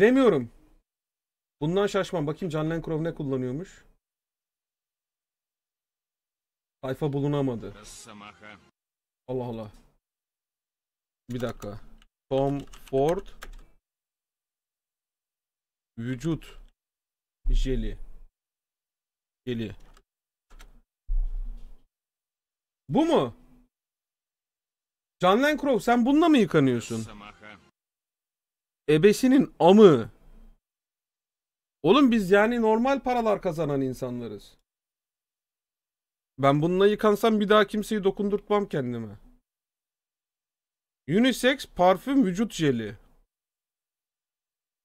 Demiyorum. Bundan şaşmam. Bakayım John Lenkrov ne kullanıyormuş. Sayfa bulunamadı. Allah Allah. Bir dakika. Tom Ford Vücut Jeli Jeli Bu mu? John Lenkrov sen bununla mı yıkanıyorsun? ebesinin amı. Oğlum biz yani normal paralar kazanan insanlarız. Ben bununla yıkansam bir daha kimseyi dokundurtmam kendime. Unisex parfüm vücut jeli.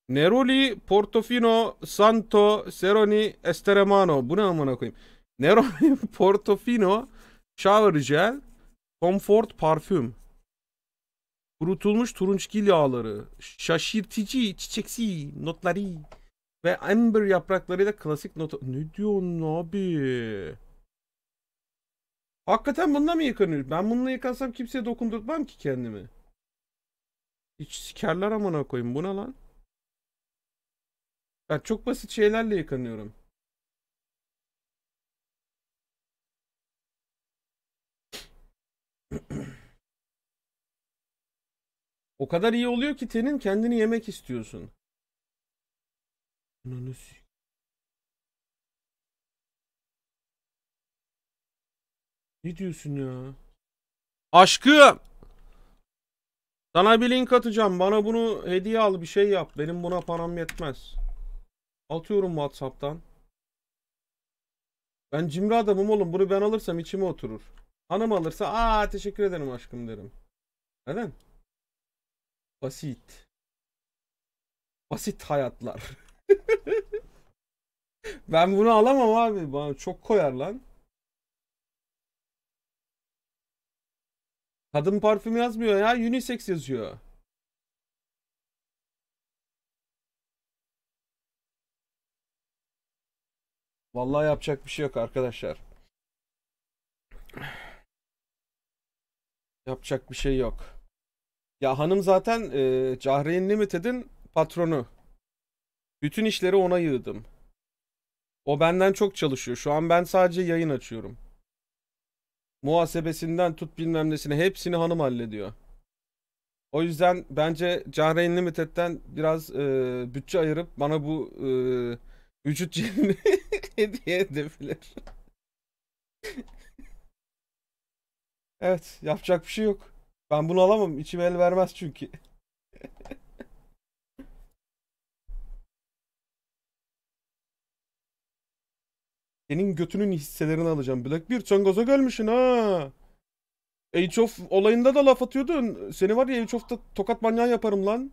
Neroli, Portofino, Santo, Seroni, Esteremano. Bu ne amına koyayım? Neroli, Portofino, Shower Gel, Comfort Parfüm kurutulmuş turunçgil yağları, şaşırtıcı çiçeksi notları ve amber yapraklarıyla klasik not... Ne diyorsun abi? Hakikaten bununla mı yıkanıyor? Ben bununla yıkansam kimseye dokundurtmam ki kendimi. Hiç sikerler amına koyayım. Bu ne lan? Ben çok basit şeylerle yıkanıyorum. O kadar iyi oluyor ki tenin kendini yemek istiyorsun. Ne diyorsun ya? Aşkım. Sana bir link atacağım. Bana bunu hediye al bir şey yap. Benim buna param yetmez. Atıyorum Whatsapp'tan. Ben cimri adamım oğlum. Bunu ben alırsam içime oturur. Hanım alırsa aa teşekkür ederim aşkım derim. Neden? Basit. Basit hayatlar. ben bunu alamam abi. Bana çok koyar lan. Kadın parfüm yazmıyor ya. Unisex yazıyor. Vallahi yapacak bir şey yok arkadaşlar. Yapacak bir şey yok. Ya hanım zaten e, Cahreyn Limited'in patronu. Bütün işleri ona yığdım. O benden çok çalışıyor. Şu an ben sadece yayın açıyorum. Muhasebesinden tut bilmem nesine hepsini hanım hallediyor. O yüzden bence Cahreyn Limited'den biraz e, bütçe ayırıp bana bu e, vücut jelini hediye edebilir. evet yapacak bir şey yok. Ben bunu alamam. İçim el vermez çünkü. Senin götünün hisselerini alacağım. Black bir çöngoza gelmişsin ha. Age of olayında da laf atıyordun. Seni var ya Age of'ta tokat manyağı yaparım lan.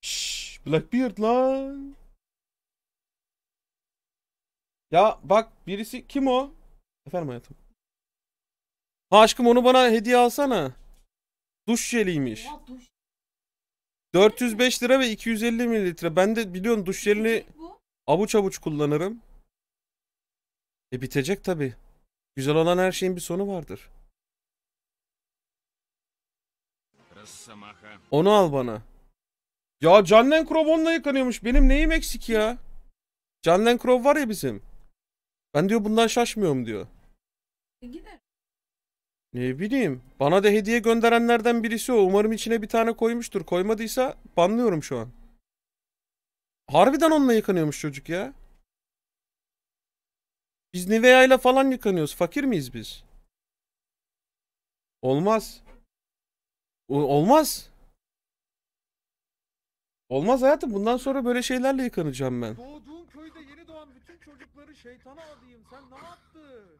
Şşş, Blackbeard lan. Ya bak birisi kim o? Efendim hayatım. Ha aşkım onu bana hediye alsana. Duş jeliymiş. Ya duş. 405 lira ve 250 mililitre. Ben de biliyorsun duş jelini Bu. avuç avuç kullanırım. E bitecek tabi. Güzel olan her şeyin bir sonu vardır. Onu al bana. Ya Cannen Crow onunla yıkanıyormuş. Benim neyim eksik ya? Cannen Crow var ya bizim. Ben diyor bundan şaşmıyorum diyor. E gider. Ne bileyim. Bana da hediye gönderenlerden birisi o. Umarım içine bir tane koymuştur. Koymadıysa banlıyorum şu an. Harbiden onunla yıkanıyormuş çocuk ya. Biz Nivea ile falan yıkanıyoruz. Fakir miyiz biz? Olmaz. O olmaz. Olmaz hayatım. Bundan sonra böyle şeylerle yıkanacağım ben çocukları şeytana adayım. Sen ne yaptın?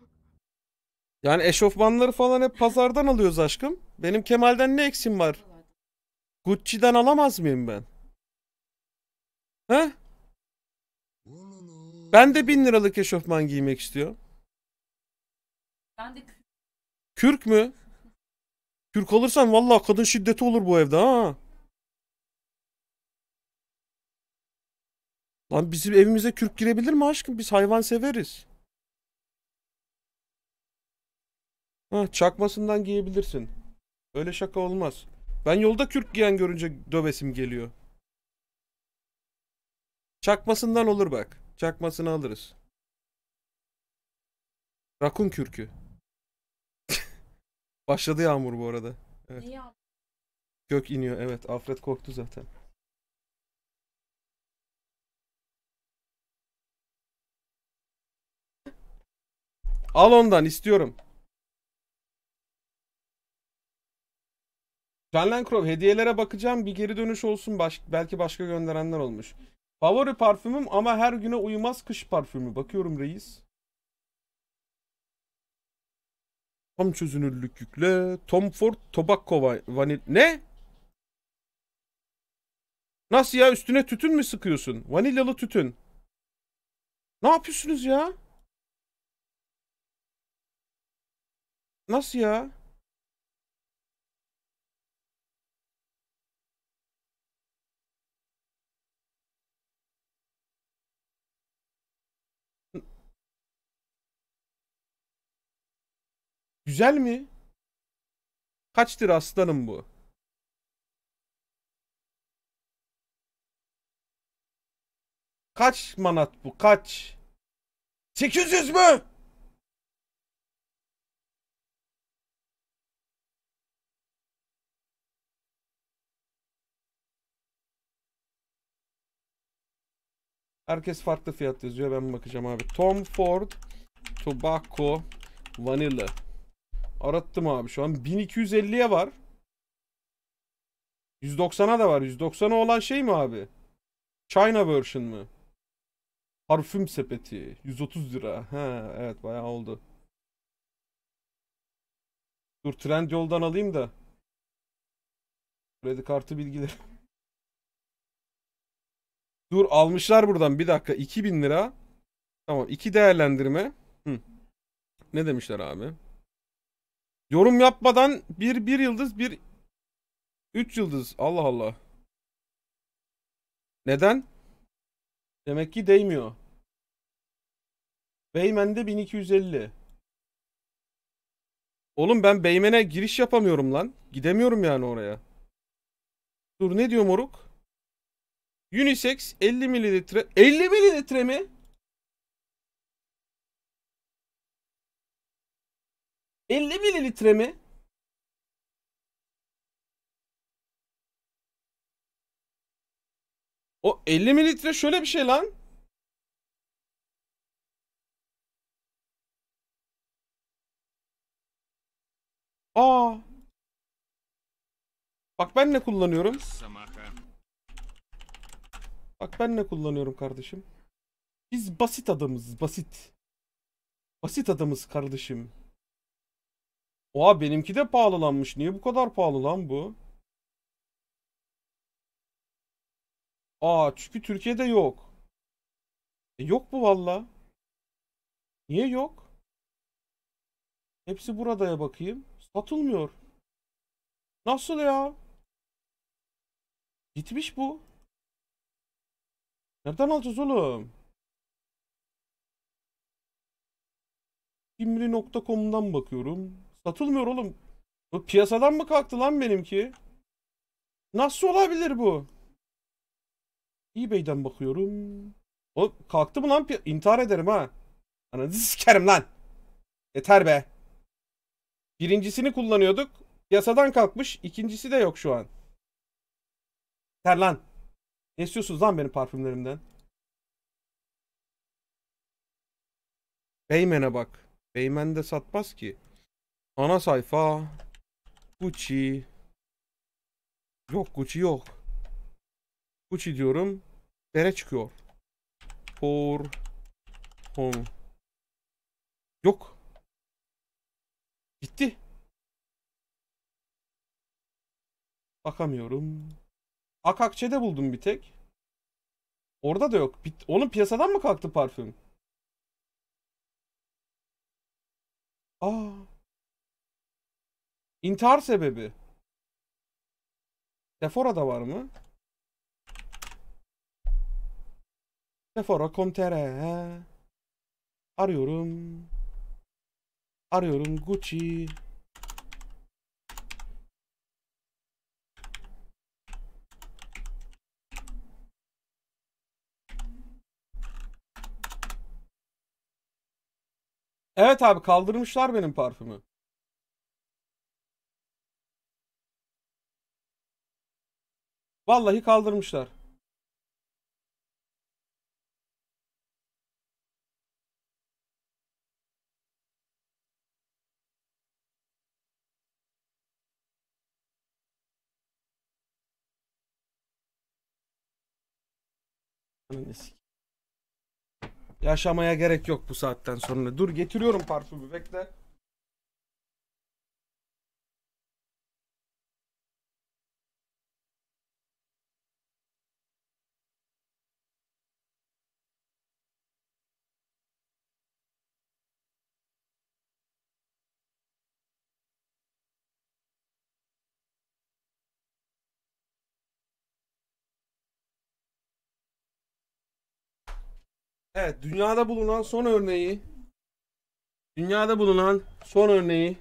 Yani eşofmanları falan hep pazardan alıyoruz aşkım. Benim Kemal'den ne eksim var? Gucci'den alamaz mıyım ben? He? Ben de bin liralık eşofman giymek istiyorum. Ben de kürk. Kürk mü? Kürk alırsan vallahi kadın şiddeti olur bu evde ha. Lan bizim evimize kürk girebilir mi aşkım? Biz hayvan severiz. Ha, çakmasından giyebilirsin. Öyle şaka olmaz. Ben yolda kürk giyen görünce dövesim geliyor. Çakmasından olur bak. Çakmasını alırız. Rakun kürkü. Başladı yağmur bu arada. Evet. Gök iniyor evet. Afret korktu zaten. Al ondan istiyorum. Canlen Crow hediyelere bakacağım. Bir geri dönüş olsun. Baş belki başka gönderenler olmuş. Favori parfümüm ama her güne uyumaz kış parfümü. Bakıyorum reis. Tam çözünürlük yükle. Tom Ford Tobacco vanil... Ne? Nasıl ya üstüne tütün mü sıkıyorsun? Vanilyalı tütün. Ne yapıyorsunuz ya? Nasıl ya? Güzel mi? Kaçtır aslanım bu? Kaç manat bu? Kaç? 800 mü? Herkes farklı fiyat yazıyor. Ben bakacağım abi. Tom Ford Tobacco Vanilla. Arattım abi şu an. 1250'ye var. 190'a da var. 190'a olan şey mi abi? China version mı? Parfüm sepeti. 130 lira. Ha, evet bayağı oldu. Dur trend yoldan alayım da. Kredi kartı bilgileri. Dur almışlar buradan bir dakika 2000 lira. Tamam iki değerlendirme. Hı. Ne demişler abi? Yorum yapmadan bir bir yıldız bir üç yıldız. Allah Allah. Neden? Demek ki değmiyor. Beymen'de 1250. Oğlum ben Beymen'e giriş yapamıyorum lan. Gidemiyorum yani oraya. Dur ne diyor moruk? Unisex 50 mililitre. 50 mililitre mi? 50 mililitre mi? O 50 mililitre şöyle bir şey lan. Aa. Bak ben ne kullanıyorum? Bak ben ne kullanıyorum kardeşim? Biz basit adamız, basit. Basit adamız kardeşim. Oha benimki de pahalılanmış. Niye bu kadar pahalı lan bu? Aa çünkü Türkiye'de yok. E, yok bu valla. Niye yok? Hepsi buradaya bakayım. Satılmıyor. Nasıl ya? Gitmiş bu. Nereden alacağız oğlum? Kimri.com'dan bakıyorum. Satılmıyor oğlum. Bu piyasadan mı kalktı lan benimki? Nasıl olabilir bu? eBay'den bakıyorum. O kalktı mı lan? İntihar ederim ha. Ananızı sikerim lan. Yeter be. Birincisini kullanıyorduk. Piyasadan kalkmış. İkincisi de yok şu an. Yeter lan. Ne istiyorsunuz lan benim parfümlerimden? Beymen'e bak. Beymen de satmaz ki. Ana sayfa. Gucci. Yok Gucci yok. Gucci diyorum. Dere çıkıyor. For home. Yok. bitti. Bakamıyorum. Akakçe'de buldum bir tek. Orada da yok. Onun piyasadan mı kalktı parfüm? Aa. İntihar sebebi. Sephora'da var mı? Sephora Sephora.com.tr Arıyorum. Arıyorum Gucci. Evet abi kaldırmışlar benim parfümü. Vallahi kaldırmışlar. Ananı Yaşamaya gerek yok bu saatten sonra. Dur getiriyorum parfümü bekle. Evet, dünyada bulunan son örneği dünyada bulunan son örneği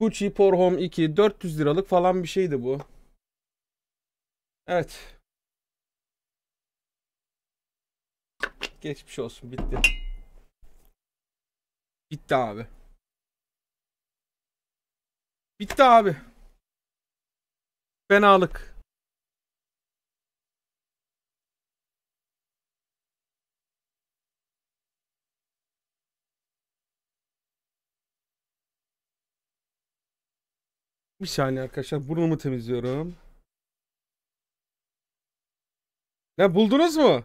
Gucci Porhom 2 400 liralık falan bir şeydi bu. Evet. Geçmiş olsun, bitti. Bitti abi. Bitti abi. Fenalık. Bir saniye arkadaşlar burnumu temizliyorum. Ne buldunuz mu?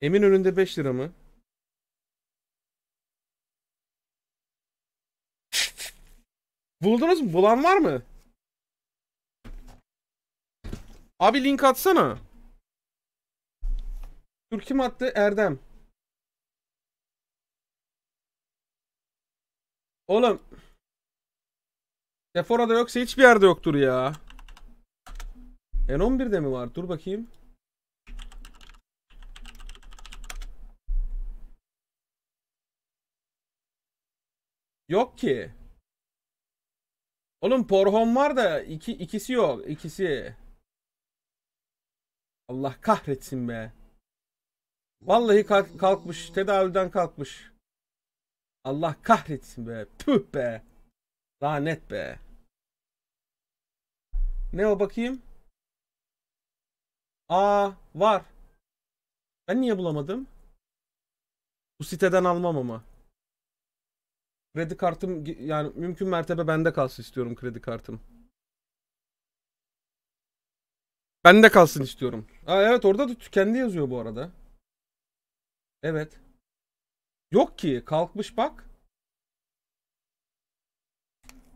Emin önünde 5 lira mı? Buldunuz mu? Bulan var mı? Abi link atsana. Dur kim attı? Erdem. Oğlum Sephora'da yoksa hiçbir yerde yoktur ya. N11'de mi var? Dur bakayım. Yok ki. Oğlum Porhon var da iki, ikisi yok. ikisi. Allah kahretsin be. Vallahi kalk, kalkmış. Tedaviden kalkmış. Allah kahretsin be. Tüh be. Lanet be. Ne o bakayım? Aa var. Ben niye bulamadım? Bu siteden almam ama. Kredi kartım yani mümkün mertebe bende kalsın istiyorum kredi kartım. Bende kalsın istiyorum. Aa evet orada da tükendi yazıyor bu arada. Evet. Yok ki kalkmış bak.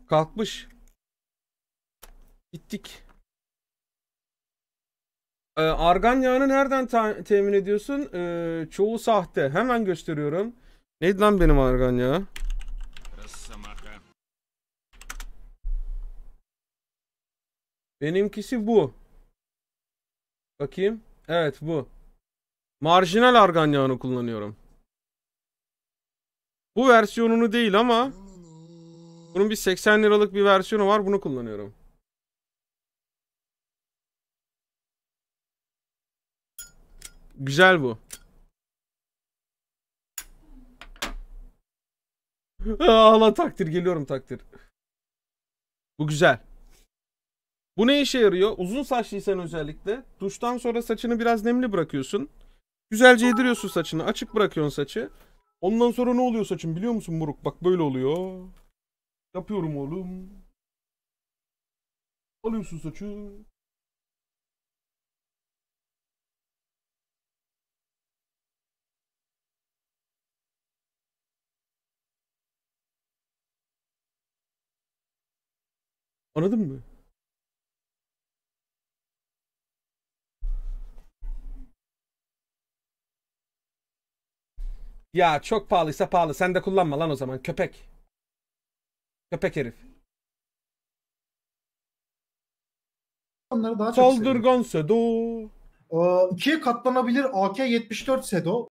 Kalkmış. Gittik. Ee, argan yağını nereden temin ediyorsun? Ee, çoğu sahte. Hemen gösteriyorum. Neydi lan benim argan yağı? Benimkisi bu. Bakayım. Evet bu. Marjinal argan yağını kullanıyorum. Bu versiyonunu değil ama bunun bir 80 liralık bir versiyonu var. Bunu kullanıyorum. Güzel bu. Ağla ah, takdir geliyorum takdir. Bu güzel. Bu ne işe yarıyor? Uzun saçlıysan özellikle duştan sonra saçını biraz nemli bırakıyorsun. Güzelce yediriyorsun saçını. Açık bırakıyorsun saçı. Ondan sonra ne oluyor saçın biliyor musun Muruk? Bak böyle oluyor. Yapıyorum oğlum. Alıyorsun saçı. Anladın mı? Ya çok pahalıysa pahalı. Sen de kullanma lan o zaman köpek. Köpek herif. Onları daha çok Sedo. Ee, ikiye katlanabilir AK-74 Sedo.